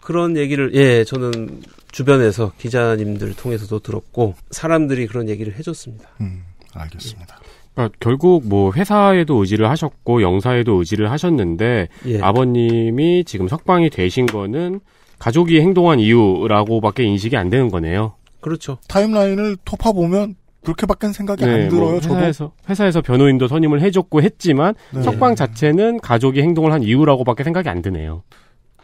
그런 얘기를 예 저는 주변에서 기자님들 통해서도 들었고 사람들이 그런 얘기를 해줬습니다. 음, 알겠습니다. 예. 그러니까 결국 뭐 회사에도 의지를 하셨고 영사에도 의지를 하셨는데 예. 아버님이 지금 석방이 되신 거는 가족이 행동한 이유라고밖에 인식이 안 되는 거네요. 그렇죠. 타임라인을 토파 보면 그렇게밖에 생각이 네, 안 뭐 들어요. 뭐 회사에서 저도. 회사에서 변호인도 선임을 해줬고 했지만 네. 석방 자체는 가족이 행동을 한 이유라고밖에 생각이 안 드네요.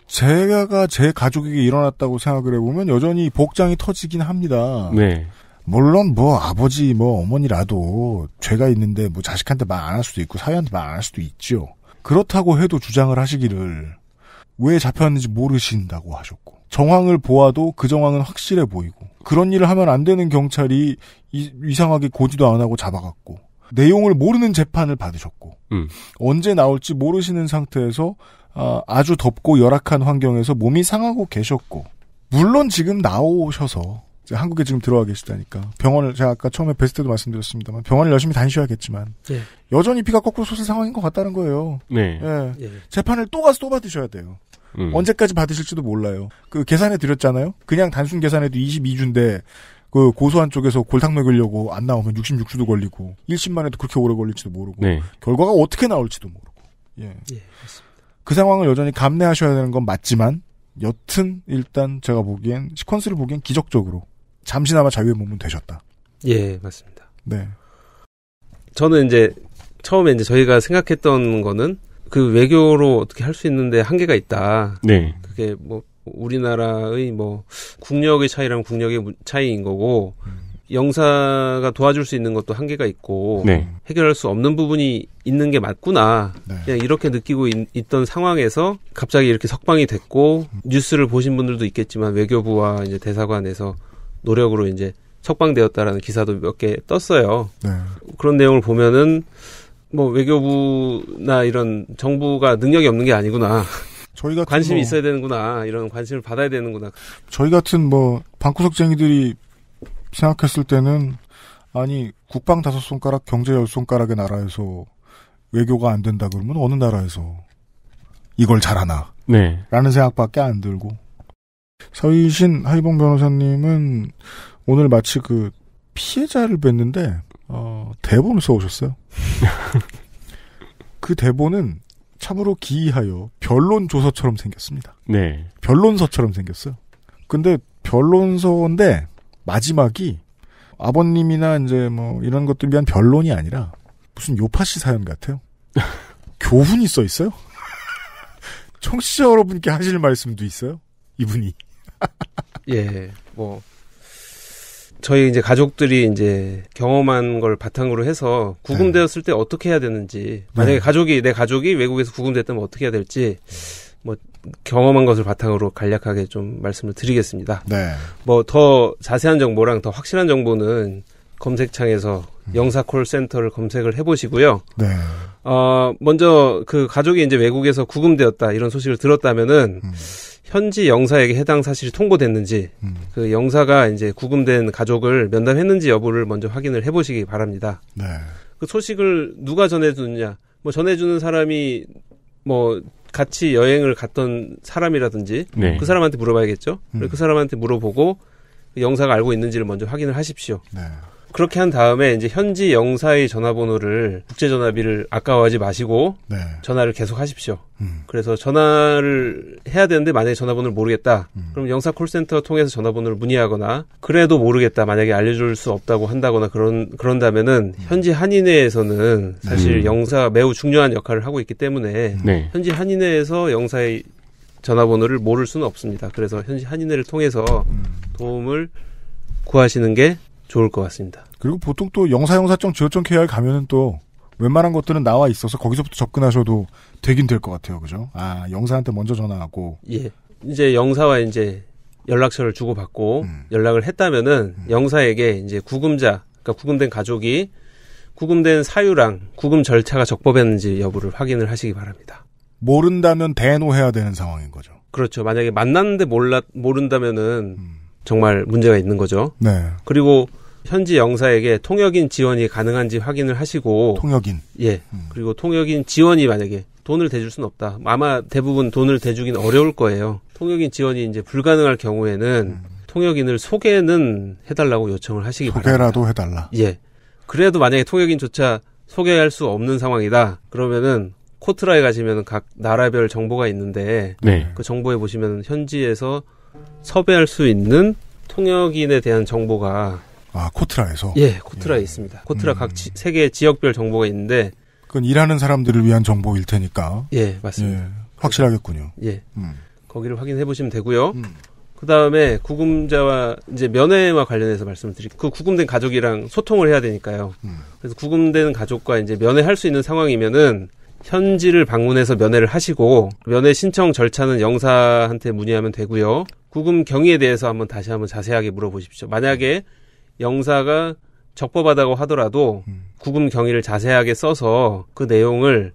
제가 제 가족에게 일어났다고 생각을 해보면 여전히 복장이 터지긴 합니다. 네. 물론 뭐 아버지 뭐 어머니라도 죄가 있는데 뭐 자식한테 말 안 할 수도 있고 사위한테 말 안 할 수도 있죠. 그렇다고 해도 주장을 하시기를 왜 잡혔는지 모르신다고 하셨고 정황을 보아도 그 정황은 확실해 보이고 그런 일을 하면 안 되는 경찰이 이, 이상하게 고지도 안 하고 잡아갔고 내용을 모르는 재판을 받으셨고 음. 언제 나올지 모르시는 상태에서 아, 아주 덥고 열악한 환경에서 몸이 상하고 계셨고 물론 지금 나오셔서 한국에 지금 들어와 계시다니까 병원을 제가 아까 처음에 베스트 때도 말씀드렸습니다만 병원을 열심히 다니셔야겠지만 예. 여전히 피가 거꾸로 솟을 상황인 것 같다는 거예요. 네. 예. 예. 재판을 또 가서 또 받으셔야 돼요. 음. 언제까지 받으실지도 몰라요. 그 계산해 드렸잖아요. 그냥 단순 계산해도 22주인데 그 고소한 쪽에서 골탕 먹으려고 안 나오면 66주도 걸리고 1심만 해도 그렇게 오래 걸릴지도 모르고 네. 결과가 어떻게 나올지도 모르고 예. 예 그 상황을 여전히 감내하셔야 되는 건 맞지만 여튼 일단 제가 보기엔 시퀀스를 보기엔 기적적으로 잠시나마 자유의 몸은 되셨다. 예, 맞습니다. 네. 저는 이제 처음에 이제 저희가 생각했던 거는 그 외교로 어떻게 할 수 있는데 한계가 있다. 네. 그게 뭐 우리나라의 뭐 국력의 차이랑 국력의 차이인 거고 음. 영사가 도와줄 수 있는 것도 한계가 있고 네. 해결할 수 없는 부분이 있는 게 맞구나 네. 그냥 이렇게 느끼고 있, 던 상황에서 갑자기 이렇게 석방이 됐고 음. 뉴스를 보신 분들도 있겠지만 외교부와 이제 대사관에서 노력으로 이제 석방되었다라는 기사도 몇 개 떴어요. 네. 그런 내용을 보면은 뭐 외교부나 이런 정부가 능력이 없는 게 아니구나. 저희 같은 관심이 뭐, 있어야 되는구나. 이런 관심을 받아야 되는구나. 저희 같은 뭐 방구석쟁이들이 생각했을 때는 아니 국방 다섯 손가락 경제 열 손가락의 나라에서 외교가 안 된다 그러면 어느 나라에서 이걸 잘하나? 네. 라는 생각밖에 안 들고 서희신 하이봉 변호사님은 오늘 마치 그 피해자를 뵀는데 어, 대본을 써오셨어요. (laughs) 그 대본은 참으로 기이하여 변론 조서처럼 생겼습니다. 네. 변론서처럼 생겼어요. 근데 변론서인데 마지막이 아버님이나 이제 뭐 이런 것들 위한 변론이 아니라 무슨 요파시 사연 같아요. (laughs) 교훈이 써 있어요. (laughs) 청취자 여러분께 하실 말씀도 있어요. 이분이. (laughs) 예, 뭐 저희 이제 가족들이 이제 경험한 걸 바탕으로 해서 구금되었을 때 어떻게 해야 되는지 네. 만약에 네. 가족이 내 가족이 외국에서 구금됐다면 어떻게 해야 될지 뭐 경험한 것을 바탕으로 간략하게 좀 말씀을 드리겠습니다. 네. 뭐 더 자세한 정보랑 더 확실한 정보는 검색창에서 음. 영사콜 센터를 검색을 해보시고요. 네. 어, 먼저 그 가족이 이제 외국에서 구금되었다 이런 소식을 들었다면은 음. 현지 영사에게 해당 사실이 통보됐는지 음. 그 영사가 이제 구금된 가족을 면담했는지 여부를 먼저 확인을 해보시기 바랍니다. 네. 그 소식을 누가 전해주느냐? 뭐 전해주는 사람이 뭐 같이 여행을 갔던 사람이라든지 네. 그 사람한테 물어봐야겠죠. 음. 그 사람한테 물어보고 영사가 알고 있는지를 먼저 확인을 하십시오. 네. 그렇게 한 다음에 이제 현지 영사의 전화번호를 국제 전화비를 아까워하지 마시고 네. 전화를 계속 하십시오. 음. 그래서 전화를 해야 되는데 만약에 전화번호를 모르겠다. 음. 그럼 영사 콜센터 통해서 전화번호를 문의하거나 그래도 모르겠다. 만약에 알려줄 수 없다고 한다거나 그런 그런다면은 음. 현지 한인회에서는 사실 음. 영사 매우 중요한 역할을 하고 있기 때문에 네. 현지 한인회에서 영사의 전화번호를 모를 수는 없습니다. 그래서 현지 한인회를 통해서 음. 도움을 구하시는 게 좋을 것 같습니다. 그리고 보통 또 영사영사.go.kr 가면은 또 웬만한 것들은 나와 있어서 거기서부터 접근하셔도 되긴 될 것 같아요. 그죠? 아, 영사한테 먼저 전화하고. 예. 이제 영사와 이제 연락처를 주고받고 음. 연락을 했다면은 음. 영사에게 이제 구금자, 그러니까 구금된 가족이 구금된 사유랑 구금 절차가 적법했는지 여부를 확인을 하시기 바랍니다. 모른다면 대노해야 되는 상황인 거죠. 그렇죠. 만약에 만났는데 몰라 모른다면은 음. 정말 문제가 있는 거죠. 네. 그리고 현지 영사에게 통역인 지원이 가능한지 확인을 하시고 통역인 예 음. 그리고 통역인 지원이 만약에 돈을 대줄 수는 없다 아마 대부분 돈을 대주긴 어려울 거예요 통역인 지원이 이제 불가능할 경우에는 음. 통역인을 소개는 해달라고 요청을 하시기 소개라도 바랍니다. 해달라 예 그래도 만약에 통역인조차 소개할 수 없는 상황이다 그러면은 코트라에 가시면 각 나라별 정보가 있는데 네. 그 정보에 보시면 현지에서 섭외할 수 있는 통역인에 대한 정보가 아, 코트라에서? 예, 코트라에 예. 있습니다. 코트라 음. 각 세계 지역별 정보가 있는데. 그건 일하는 사람들을 위한 정보일 테니까. 예, 맞습니다. 예, 확실하겠군요. 예. 음. 거기를 확인해 보시면 되고요. 음. 그 다음에 구금자와 이제 면회와 관련해서 말씀을 드릴그 구금된 가족이랑 소통을 해야 되니까요. 음. 그래서 구금된 가족과 이제 면회할 수 있는 상황이면은 현지를 방문해서 면회를 하시고 면회 신청 절차는 영사한테 문의하면 되고요. 구금 경위에 대해서 한번 다시 한번 자세하게 물어보십시오. 만약에 영사가 적법하다고 하더라도 음. 구금 경위를 자세하게 써서 그 내용을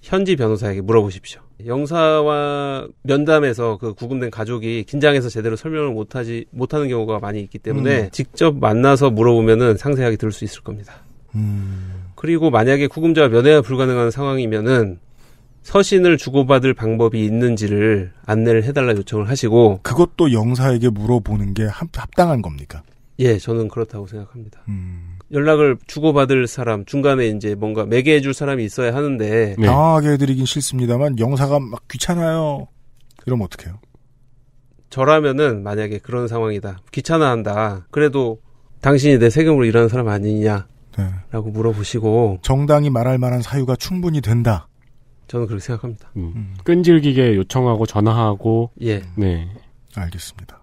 현지 변호사에게 물어보십시오. 영사와 면담에서 그 구금된 가족이 긴장해서 제대로 설명을 못하지 못하는 경우가 많이 있기 때문에 음. 직접 만나서 물어보면은 상세하게 들을 수 있을 겁니다. 음. 그리고 만약에 구금자와 면회가 불가능한 상황이면은 서신을 주고받을 방법이 있는지를 안내를 해달라 요청을 하시고 그것도 영사에게 물어보는 게 합당한 겁니까? 예, 저는 그렇다고 생각합니다. 음. 연락을 주고받을 사람, 중간에 이제 뭔가 매개해줄 사람이 있어야 하는데. 네. 당황하게 해드리긴 싫습니다만, 영사가 막 귀찮아요. 그럼 어떡해요? 저라면은, 만약에 그런 상황이다. 귀찮아한다. 그래도, 당신이 내 세금으로 일하는 사람 아니냐. 네. 라고 물어보시고. 정당이 말할 만한 사유가 충분히 된다. 저는 그렇게 생각합니다. 음. 음. 끈질기게 요청하고 전화하고. 예. 네. 알겠습니다.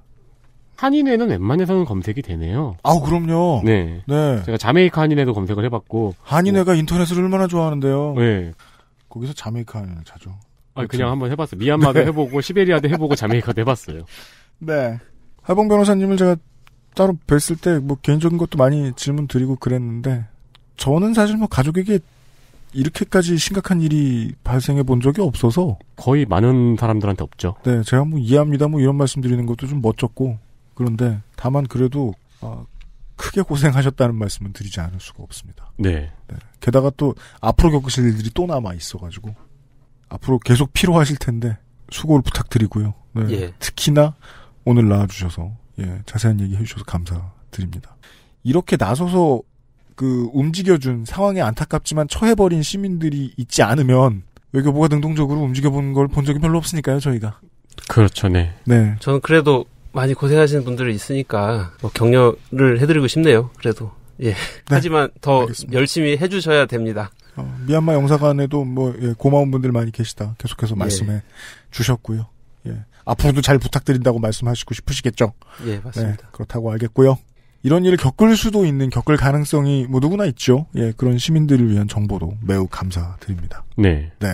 한인회는 웬만해서는 검색이 되네요. 아, 그럼요. 네. 네. 제가 자메이카 한인회도 검색을 해봤고. 한인회가 뭐, 인터넷을 얼마나 좋아하는데요. 네. 거기서 자메이카 한인을 자주. 아, 그냥 한번 해봤어요. 미얀마도 네. 해보고, 시베리아도 해보고, 자메이카도 해봤어요. 네. 하봉 변호사님을 제가 따로 뵀을 때, 뭐, 개인적인 것도 많이 질문 드리고 그랬는데, 저는 사실 뭐, 가족에게 이렇게까지 심각한 일이 발생해 본 적이 없어서 거의 많은 사람들한테 없죠. 네, 제가 뭐 이해합니다 뭐 이런 말씀 드리는 것도 좀 멋졌고 그런데 다만 그래도 어, 크게 고생하셨다는 말씀은 드리지 않을 수가 없습니다. 네. 네. 게다가 또 앞으로 겪으실 일들이 또 남아 있어가지고 앞으로 계속 필요하실 텐데 수고를 부탁드리고요. 네. 예. 특히나 오늘 나와주셔서 예, 자세한 얘기 해주셔서 감사드립니다. 이렇게 나서서 그 움직여준 상황에 안타깝지만 처해버린 시민들이 있지 않으면 외교부가 능동적으로 움직여본 걸 본 적이 별로 없으니까요, 저희가. 그렇죠, 네. 네. 저는 그래도 많이 고생하시는 분들이 있으니까 뭐 격려를 해드리고 싶네요. 그래도 예. 네, 하지만 더 알겠습니다. 열심히 해주셔야 됩니다. 어, 미얀마 영사관에도 뭐 예, 고마운 분들 많이 계시다. 계속해서 예. 말씀해 예. 주셨고요. 예. 앞으로도 잘 부탁드린다고 말씀하시고 싶으시겠죠. 예, 맞습니다. 네, 그렇다고 알겠고요. 이런 일을 겪을 수도 있는 겪을 가능성이 뭐 누구나 있죠. 예, 그런 시민들을 위한 정보도 매우 감사드립니다. 네. 네.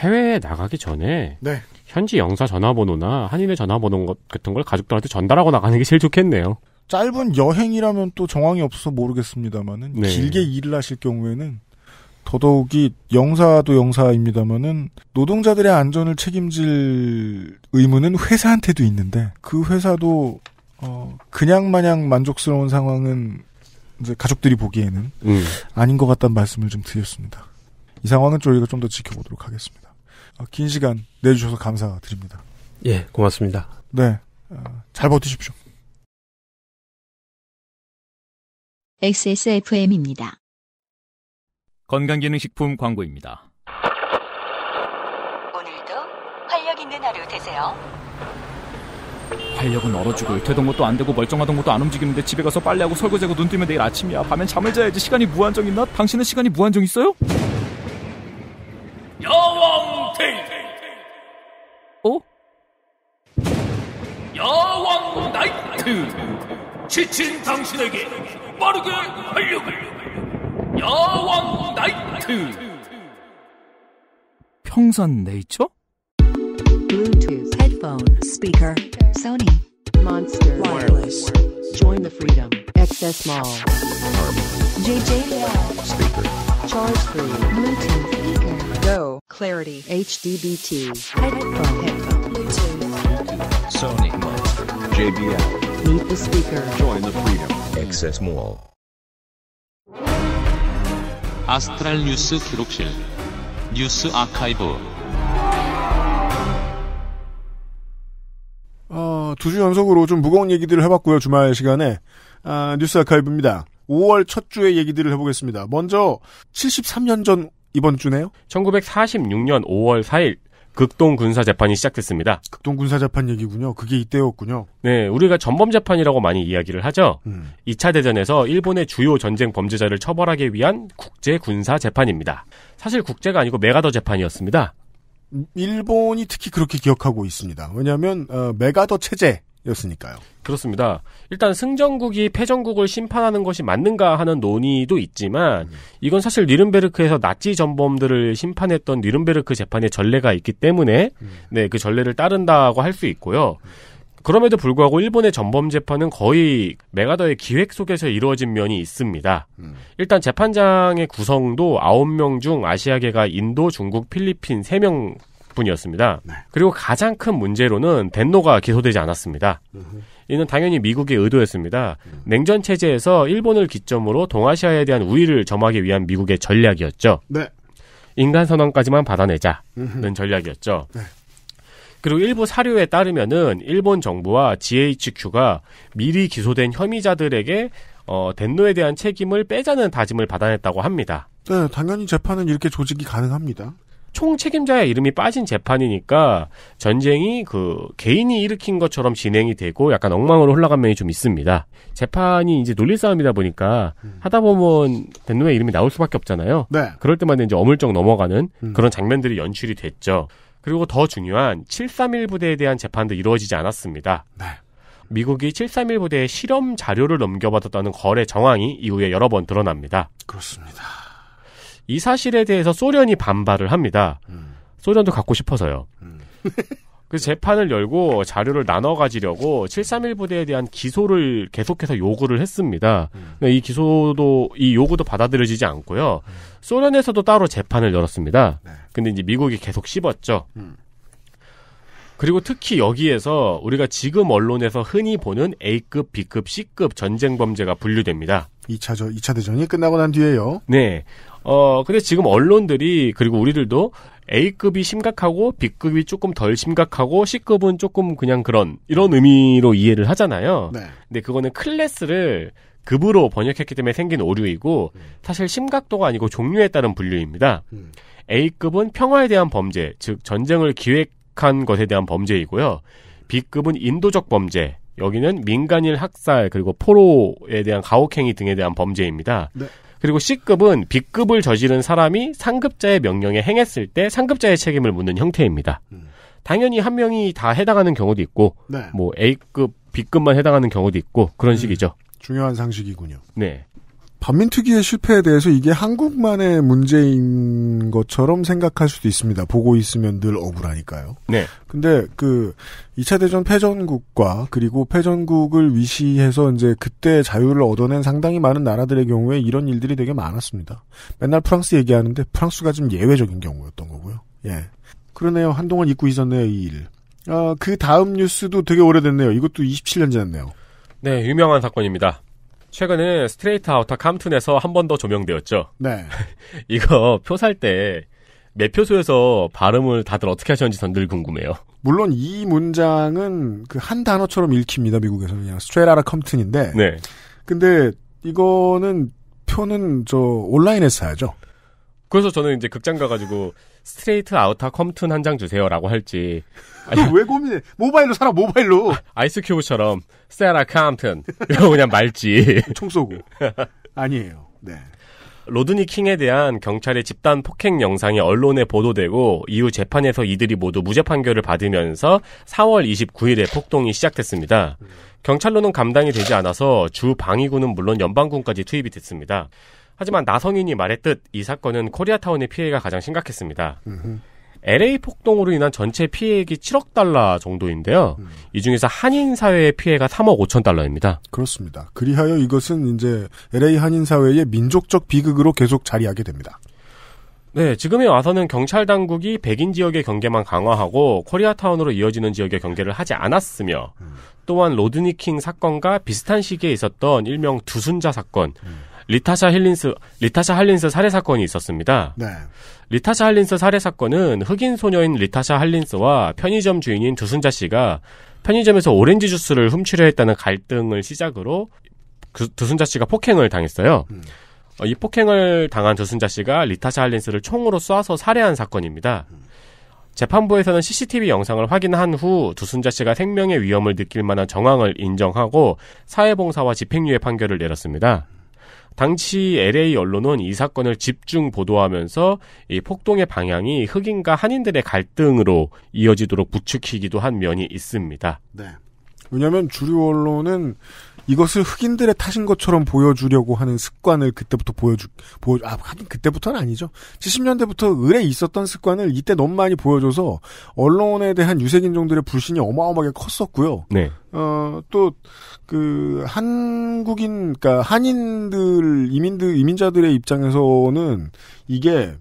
해외에 나가기 전에 네. 현지 영사 전화번호나 한인의 전화번호 같은 걸 가족들한테 전달하고 나가는 게 제일 좋겠네요. 짧은 여행이라면 또 정황이 없어서 모르겠습니다만은 네. 길게 일을 하실 경우에는 더더욱이 영사도 영사입니다만은 노동자들의 안전을 책임질 의무는 회사한테도 있는데 그 회사도 어 그냥 마냥 만족스러운 상황은 이제 가족들이 보기에는 음. 아닌 것 같다는 말씀을 좀 드렸습니다. 이 상황은 저희가 좀 더 지켜보도록 하겠습니다. 어, 긴 시간 내주셔서 감사드립니다. 예, 고맙습니다. 네, 어, 잘 버티십시오. XSFM입니다. 건강기능식품 광고입니다. 오늘도 활력 있는 하루 되세요. 활력은 얼어 죽을 되던 것도 안 되고 멀쩡하던 것도 안 움직이는데 집에 가서 빨래하고 설거지하고 눈 뜨면 내일 아침이야. 밤엔 잠을 자야지 시간이 무한정 있나? 당신은 시간이 무한정 있어요? 여왕 테이 오? 야왕 나이트 지친 당신에게 빠르게 활력을 야왕 나이트 평산 네이처? Bluetooth headphone speaker Sony Monster Wireless Join the Freedom XS Mall JJL speaker Charge free Bluetooth speaker Go, Clarity, HDBT, Headphone, Headphone, Bluetooth, Sony, JBL, Meet the Speaker, Join the Freedom, Access Mall. 아스트랄 뉴스 기록실 뉴스 아카이브 어, 두주 연속으로 좀 무거운 얘기들을 해봤고요 주말 시간에 아, 뉴스 아카이브입니다. 5월 첫 주의 얘기들을 해보겠습니다. 먼저 73년 전 이번 주네요? 1946년 5월 4일 극동 군사 재판이 시작됐습니다. 극동 군사 재판 얘기군요. 그게 이때였군요. 네, 우리가 전범 재판이라고 많이 이야기를 하죠. 음. 2차 대전에서 일본의 주요 전쟁 범죄자를 처벌하기 위한 국제 군사 재판입니다. 사실 국제가 아니고 메가더 재판이었습니다. 일본이 특히 그렇게 기억하고 있습니다. 왜냐하면 어, 메가더 체제 였으니까요. 그렇습니다. 일단 승전국이 패전국을 심판하는 것이 맞는가 하는 논의도 있지만 이건 사실 니른베르크에서 나치 전범들을 심판했던 니른베르크 재판의 전례가 있기 때문에 네, 그 전례를 따른다고 할 수 있고요. 그럼에도 불구하고 일본의 전범 재판은 거의 메가더의 기획 속에서 이루어진 면이 있습니다. 일단 재판장의 구성도 9명 중 아시아계가 인도, 중국, 필리핀 3명 분이었습니다. 네. 그리고 가장 큰 문제로는 덴노가 기소되지 않았습니다. 으흠. 이는 당연히 미국의 의도였습니다. 음. 냉전 체제에서 일본을 기점으로 동아시아에 대한 우위를 점하기 위한 미국의 전략이었죠. 네. 인간 선언까지만 받아내자는 으흠. 전략이었죠. 네. 그리고 일부 사료에 따르면은 일본 정부와 GHQ가 미리 기소된 혐의자들에게 어, 덴노에 대한 책임을 빼자는 다짐을 받아냈다고 합니다. 네, 당연히 재판은 이렇게 조직이 가능합니다. 총 책임자의 이름이 빠진 재판이니까 전쟁이 그 개인이 일으킨 것처럼 진행이 되고 약간 엉망으로 흘러간 면이 좀 있습니다. 재판이 이제 논리 싸움이다 보니까 음. 하다 보면 덴노의 이름이 나올 수밖에 없잖아요. 네. 그럴 때마다 이제 어물쩍 넘어가는 음. 그런 장면들이 연출이 됐죠. 그리고 더 중요한 731 부대에 대한 재판도 이루어지지 않았습니다. 네. 미국이 731 부대에 실험 자료를 넘겨받았다는 거래 정황이 이후에 여러 번 드러납니다. 그렇습니다. 이 사실에 대해서 소련이 반발을 합니다. 음. 소련도 갖고 싶어서요. 음. (laughs) 그래서 재판을 열고 자료를 나눠 가지려고 731 부대에 대한 기소를 계속해서 요구를 했습니다. 음. 이 기소도 이 요구도 받아들여지지 않고요. 음. 소련에서도 따로 재판을 열었습니다. 네. 근데 이제 미국이 계속 씹었죠. 음. 그리고 특히 여기에서 우리가 지금 언론에서 흔히 보는 A급, B급, C급 전쟁 범죄가 분류됩니다. 2차, 저, 2차 대전이 끝나고 난 뒤에요. 네. 어, 근데 지금 언론들이, 그리고 우리들도 A급이 심각하고 B급이 조금 덜 심각하고 C급은 조금 그냥 그런, 이런 의미로 이해를 하잖아요. 네. 근데 그거는 클래스를 급으로 번역했기 때문에 생긴 오류이고, 음. 사실 심각도가 아니고 종류에 따른 분류입니다. 음. A급은 평화에 대한 범죄, 즉 전쟁을 기획 폭력한 것에 대한 범죄이고요. B급은 인도적 범죄, 여기는 민간인 학살 그리고 포로에 대한 가혹행위 등에 대한 범죄입니다. 네. 그리고 C급은 B급을 저지른 사람이 상급자의 명령에 행했을 때 상급자의 책임을 묻는 형태입니다. 음. 당연히 한 명이 다 해당하는 경우도 있고, 네. 뭐 A급, B급만 해당하는 경우도 있고 그런 음, 식이죠. 중요한 상식이군요. 네. 반민특위의 실패에 대해서 이게 한국만의 문제인 것처럼 생각할 수도 있습니다. 보고 있으면 늘 억울하니까요. 네. 근데 그 2차 대전 패전국과 그리고 패전국을 위시해서 이제 그때 자유를 얻어낸 상당히 많은 나라들의 경우에 이런 일들이 되게 많았습니다. 맨날 프랑스 얘기하는데 프랑스가 좀 예외적인 경우였던 거고요. 예. 그러네요. 한동안 잊고 있었네요, 이 일. 아, 그 다음 뉴스도 되게 오래됐네요. 이것도 27년 지났네요. 네, 유명한 사건입니다. 최근에 스트레이트 아우터 캄툰에서 한 번 더 조명되었죠. 네. (laughs) 이거 표 살 때 매표소에서 발음을 다들 어떻게 하셨는지 전늘 궁금해요. 물론 이 문장은 그 한 단어처럼 읽힙니다. 미국에서는 그냥 스트레라라 이트아 컴튼인데. 네. 근데 이거는 표는 저 온라인에서 사야죠. 그래서 저는 이제 극장 가가지고 스트레이트 아우터 컴툰 한 장 주세요라고 할지 아니 왜 고민해 모바일로 사라 모바일로 아이스 큐브처럼 세라 컴튼 이러고 그냥 말지 총 (laughs) 쏘고 아니에요 네 로드니 킹에 대한 경찰의 집단 폭행 영상이 언론에 보도되고 이후 재판에서 이들이 모두 무죄 판결을 받으면서 4월 29일에 폭동이 시작됐습니다. 경찰로는 감당이 되지 않아서 주 방위군은 물론 연방군까지 투입이 됐습니다. 하지만 나성인이 말했듯 이 사건은 코리아타운의 피해가 가장 심각했습니다. 으흠. LA 폭동으로 인한 전체 피해액이 7억 달러 정도인데요. 음. 이 중에서 한인 사회의 피해가 3억 5천 달러입니다. 그렇습니다. 그리하여 이것은 이제 LA 한인 사회의 민족적 비극으로 계속 자리하게 됩니다. 네, 지금에 와서는 경찰 당국이 백인 지역의 경계만 강화하고 코리아타운으로 이어지는 지역의 경계를 하지 않았으며 음. 또한 로드니킹 사건과 비슷한 시기에 있었던 일명 두순자 사건, 음. 리타샤 힐린스 리타샤 할린스 살해 사건이 있었습니다. 네. 리타샤 할린스 살해 사건은 흑인 소녀인 리타샤 할린스와 편의점 주인인 조순자 씨가 편의점에서 오렌지 주스를 훔치려 했다는 갈등을 시작으로 두순자 그 씨가 폭행을 당했어요. 음. 어, 이 폭행을 당한 두순자 씨가 리타샤 할린스를 총으로 쏴서 살해한 사건입니다. 음. 재판부에서는 CCTV 영상을 확인한 후두순자 씨가 생명의 위험을 느낄 만한 정황을 인정하고 사회봉사와 집행유예 판결을 내렸습니다. 당시 LA 언론은 이 사건을 집중 보도하면서 이 폭동의 방향이 흑인과 한인들의 갈등으로 이어지도록 부추기기도 한 면이 있습니다. 네. 왜냐하면 주류 언론은 이것을 흑인들의 탓인 것처럼 보여주려고 하는 습관을 그때부터 보여주, 보여, 아, 하긴 그때부터는 아니죠. 70년대부터 을에 있었던 습관을 이때 너무 많이 보여줘서 언론에 대한 유색인종들의 불신이 어마어마하게 컸었고요. 네. 어, 또, 그, 한국인, 그니까 한인들, 이민들, 이민자들의 입장에서는 이게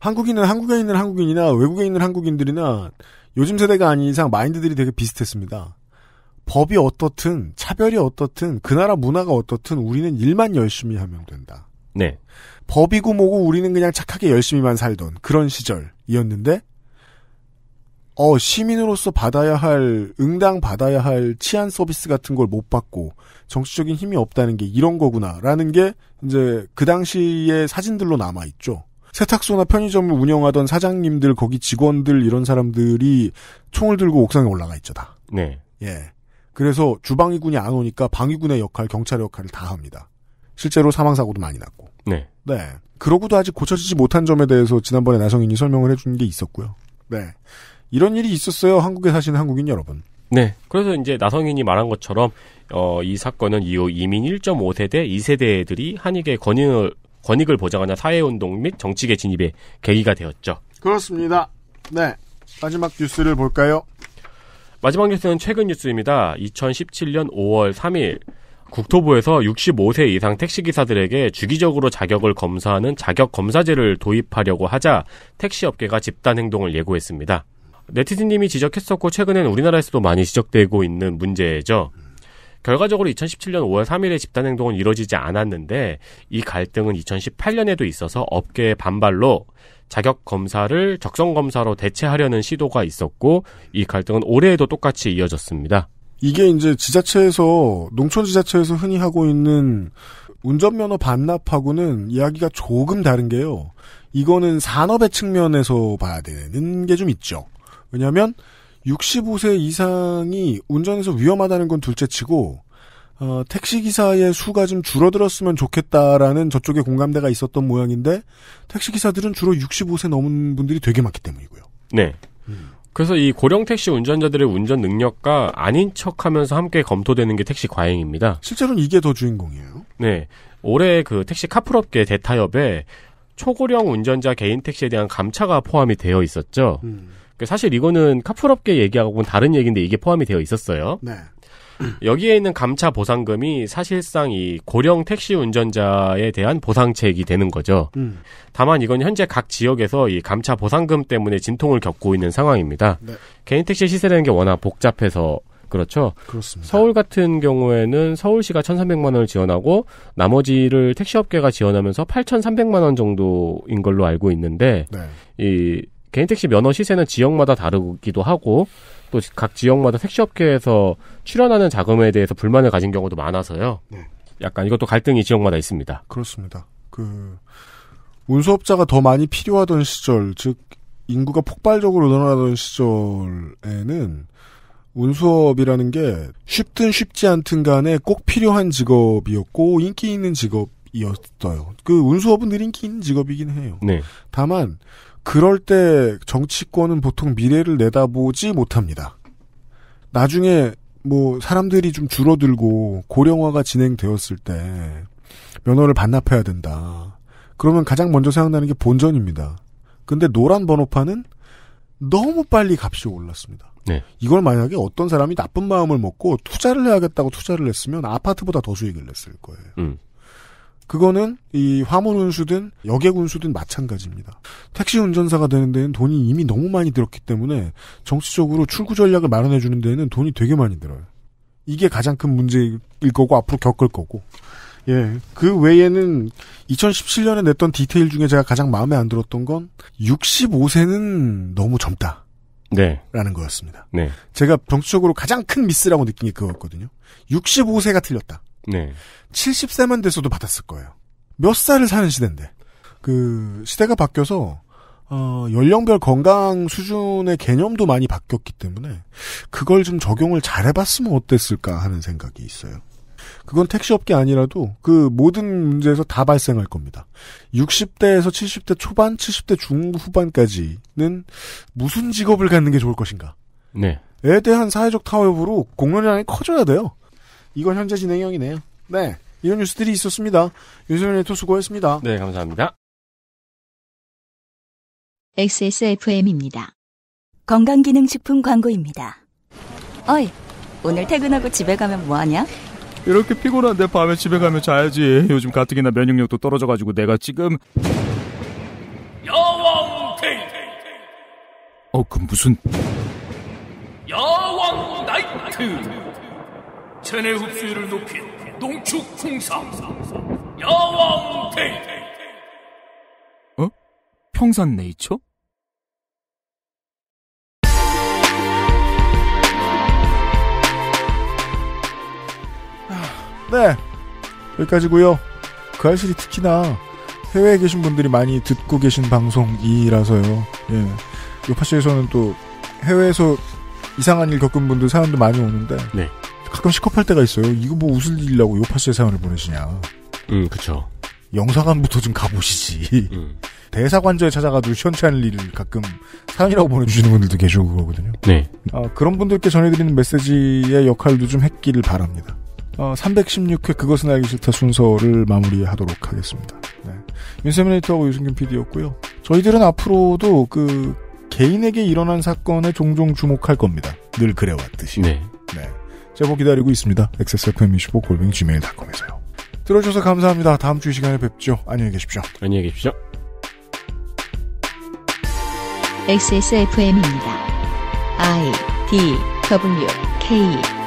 한국인은 한국에 있는 한국인이나 외국에 있는 한국인들이나 요즘 세대가 아닌 이상 마인드들이 되게 비슷했습니다. 법이 어떻든 차별이 어떻든 그 나라 문화가 어떻든 우리는 일만 열심히 하면 된다. 네. 법이고 뭐고 우리는 그냥 착하게 열심히만 살던 그런 시절이었는데 어, 시민으로서 받아야 할, 응당 받아야 할 치안 서비스 같은 걸 못 받고, 정치적인 힘이 없다는 게 이런 거구나, 라는 게, 이제, 그 당시의 사진들로 남아있죠. 세탁소나 편의점을 운영하던 사장님들, 거기 직원들, 이런 사람들이 총을 들고 옥상에 올라가 있죠다. 네. 예. 그래서 주방위군이 안 오니까 방위군의 역할, 경찰의 역할을 다 합니다. 실제로 사망사고도 많이 났고. 네. 네. 그러고도 아직 고쳐지지 못한 점에 대해서 지난번에 나성인이 설명을 해준 게 있었고요. 네. 이런 일이 있었어요. 한국에 사시는 한국인 여러분. 네. 그래서 이제 나성인이 말한 것처럼, 어, 이 사건은 이후 이민 1.5세대, 2세대들이 한익의 권익을, 권익을 보장하는 사회운동 및 정치계 진입의 계기가 되었죠. 그렇습니다. 네. 마지막 뉴스를 볼까요? 마지막 뉴스는 최근 뉴스입니다. 2017년 5월 3일 국토부에서 65세 이상 택시기사들에게 주기적으로 자격을 검사하는 자격검사제를 도입하려고 하자 택시업계가 집단행동을 예고했습니다. 네티즌님이 지적했었고 최근엔 우리나라에서도 많이 지적되고 있는 문제죠. 결과적으로 2017년 5월 3일에 집단 행동은 이뤄지지 않았는데 이 갈등은 2018년에도 있어서 업계의 반발로 자격 검사를 적성 검사로 대체하려는 시도가 있었고 이 갈등은 올해에도 똑같이 이어졌습니다. 이게 이제 지자체에서 농촌 지자체에서 흔히 하고 있는 운전면허 반납하고는 이야기가 조금 다른 게요. 이거는 산업의 측면에서 봐야 되는 게 좀 있죠. 왜냐하면 65세 이상이 운전해서 위험하다는 건 둘째치고 어, 택시기사의 수가 좀 줄어들었으면 좋겠다라는 저쪽에 공감대가 있었던 모양인데 택시기사들은 주로 65세 넘은 분들이 되게 많기 때문이고요. 네. 음. 그래서 이 고령 택시 운전자들의 운전 능력과 아닌 척 하면서 함께 검토되는 게 택시 과잉입니다. 실제로는 이게 더 주인공이에요. 네. 올해 그 택시 카풀업계 대타협에 초고령 운전자 개인 택시에 대한 감차가 포함이 되어 있었죠. 음. 그 사실 이거는 카풀업계 얘기하고는 다른 얘기인데 이게 포함이 되어 있었어요. 네. (clears throat) 여기에 있는 감차 보상금이 사실상 이 고령 택시 운전자에 대한 보상책이 되는 거죠. 음. 다만 이건 현재 각 지역에서 이 감차 보상금 때문에 진통을 겪고 있는 상황입니다. 네. 개인 택시 시세라는 게 워낙 복잡해서 그렇죠. 그렇습니다. 서울 같은 경우에는 서울시가 1,300만 원을 지원하고 나머지를 택시업계가 지원하면서 8,300만 원 정도인 걸로 알고 있는데 네. 이 개인 택시 면허 시세는 지역마다 다르기도 하고 또 각 지역마다 택시업계에서 출연하는 자금에 대해서 불만을 가진 경우도 많아서요. 네. 약간 이것도 갈등이 지역마다 있습니다. 그렇습니다. 그 운수업자가 더 많이 필요하던 시절, 즉 인구가 폭발적으로 늘어나던 시절에는 운수업이라는 게 쉽든 쉽지 않든 간에 꼭 필요한 직업이었고 인기 있는 직업이었어요. 그 운수업은 늘 인기 있는 직업이긴 해요. 네. 다만 그럴 때 정치권은 보통 미래를 내다보지 못합니다. 나중에 뭐 사람들이 좀 줄어들고 고령화가 진행되었을 때 면허를 반납해야 된다. 그러면 가장 먼저 생각나는 게 본전입니다. 근데 노란 번호판은 너무 빨리 값이 올랐습니다. 네. 이걸 만약에 어떤 사람이 나쁜 마음을 먹고 투자를 해야겠다고 투자를 했으면 아파트보다 더 수익을 냈을 거예요. 음. 그거는 이 화물 운수든 여객 운수든 마찬가지입니다. 택시 운전사가 되는 데는 돈이 이미 너무 많이 들었기 때문에 정치적으로 출구 전략을 마련해 주는 데는 돈이 되게 많이 들어요. 이게 가장 큰 문제일 거고 앞으로 겪을 거고. 예. 그 외에는 2017년에 냈던 디테일 중에 제가 가장 마음에 안 들었던 건 65세는 너무 젊다. 네. 라는 거였습니다. 네. 제가 정치적으로 가장 큰 미스라고 느낀 게 그거였거든요. 65세가 틀렸다. 네. 70세만 돼서도 받았을 거예요. 몇 살을 사는 시대인데. 그 시대가 바뀌어서 어, 연령별 건강 수준의 개념도 많이 바뀌었기 때문에 그걸 좀 적용을 잘 해봤으면 어땠을까 하는 생각이 있어요. 그건 택시업계 아니라도 그 모든 문제에서 다 발생할 겁니다. 60대에서 70대 초반, 70대 중후반까지는 무슨 직업을 갖는 게 좋을 것인가? 네. 에 대한 사회적 타협으로 공론이 커져야 돼요. 이건 현재 진행형이네요. 네. 이런 뉴스들이 있었습니다. 윤소연 에터 수고했습니다. 네, 감사합니다. XSFM입니다. 건강기능식품 광고입니다. 어이, 오늘 퇴근하고 집에 가면 뭐하냐? 이렇게 피곤한데 밤에 집에 가면 자야지. 요즘 가뜩이나 면역력도 떨어져가지고 내가 지금 여왕 데이. 어, 그 무슨 여왕 나이트. 체내 흡수율을 높인 농축 풍상 야왕 데이트 어? 평산 네이처? 네 여기까지고요 그 알실이 특히나 해외에 계신 분들이 많이 듣고 계신 방송이라서요 예. 요파시에서는 또 해외에서 이상한 일 겪은 분들 사연도 많이 오는데 네. 가끔 시컵할 때가 있어요. 이거 뭐 웃을 일이라고 요파스의 사연을 보내시냐. 음, 그쵸. 영사관부터 좀 가보시지. 음. 대사관저에 찾아가도 시원치 않을 일을 가끔 사연이라고 보내주시는 분들도 계시고 그거거든요. 네. 어, 그런 분들께 전해드리는 메시지의 역할도 좀 했기를 바랍니다. 어, 아, 316회 그것은 알기 싫다 순서를 마무리하도록 하겠습니다. 네. 윤세미네이터하고 유승균 PD였고요. 저희들은 앞으로도 그 개인에게 일어난 사건에 종종 주목할 겁니다. 늘 그래왔듯이. 네. 네. 제보 기다리고 있습니다. XSFM25 gmail.com에서요. 들어주셔서 감사합니다. 다음 주이 시간에 뵙죠. 안녕히 계십시오. 안녕히 계십시오. XSFM입니다. I D W K